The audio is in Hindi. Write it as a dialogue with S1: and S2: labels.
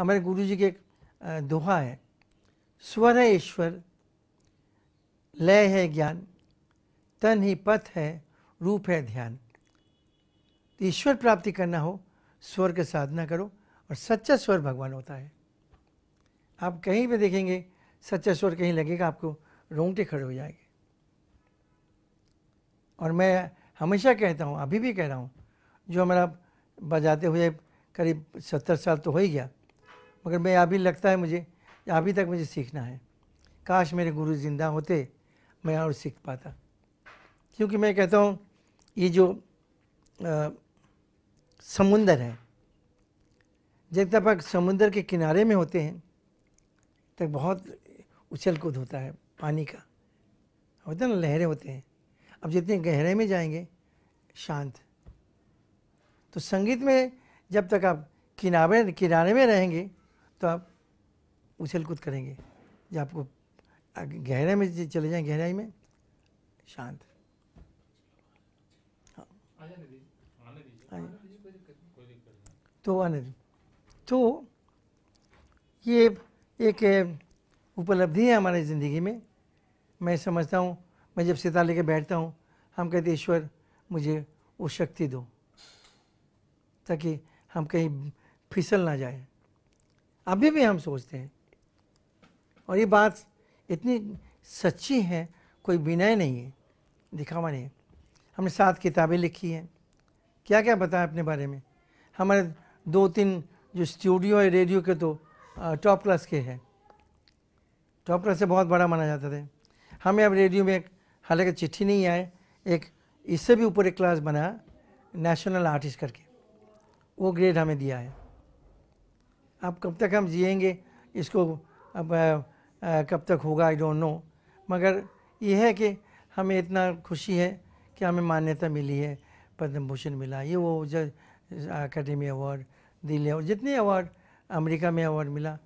S1: हमारे गुरु जी के एक दोहा है स्वर है ईश्वर लय है ज्ञान तन ही पथ है रूप है ध्यान तो ईश्वर प्राप्ति करना हो स्वर के साधना करो और सच्चा स्वर भगवान होता है आप कहीं भी देखेंगे सच्चा स्वर कहीं लगेगा आपको रोंगटे खड़े हो जाएंगे और मैं हमेशा कहता हूँ अभी भी कह रहा हूँ जो हमारा बजाते हुए करीब सत्तर साल तो हो ही गया मगर मैं अभी लगता है मुझे अभी तक मुझे सीखना है काश मेरे गुरु जिंदा होते मैं और सीख पाता क्योंकि मैं कहता हूँ ये जो आ, समुंदर है जब तक आप समुंदर के किनारे में होते हैं तक बहुत उछल कूद होता है पानी का होता है ना लहरें होते हैं अब जितने गहरे में जाएंगे शांत तो संगीत में जब तक आप किनारे किनारे में रहेंगे तो आप उछल कूद करेंगे जब आपको गहराई में चले जाएं गहराई में शांत हाँ। तो आने तो ये एक उपलब्धि है हमारी ज़िंदगी में मैं समझता हूँ मैं जब सीता लेके बैठता हूँ हम कहते ईश्वर मुझे वो शक्ति दो ताकि हम कहीं फिसल ना जाए अभी भी हम सोचते हैं और ये बात इतनी सच्ची है कोई विनय नहीं है दिखावा नहीं है हमने सात किताबें लिखी हैं क्या क्या बताया अपने बारे में हमारे दो तीन जो स्टूडियो है रेडियो के तो टॉप क्लास के हैं टॉप क्लास से बहुत बड़ा माना जाता था हमें अब रेडियो में हालांकि चिट्ठी नहीं आए एक इससे भी ऊपर एक क्लास बनाया नेशनल आर्टिस्ट करके वो ग्रेड हमें दिया है अब कब तक हम जिएंगे इसको अब आ, कब तक होगा आई डोंट नो मगर यह है कि हमें इतना खुशी है कि हमें मान्यता मिली है पद्म भूषण मिला ये वो अकेडमी अवार्ड दिल्ली अवार्ड जितने अवार्ड अमेरिका में अवार्ड मिला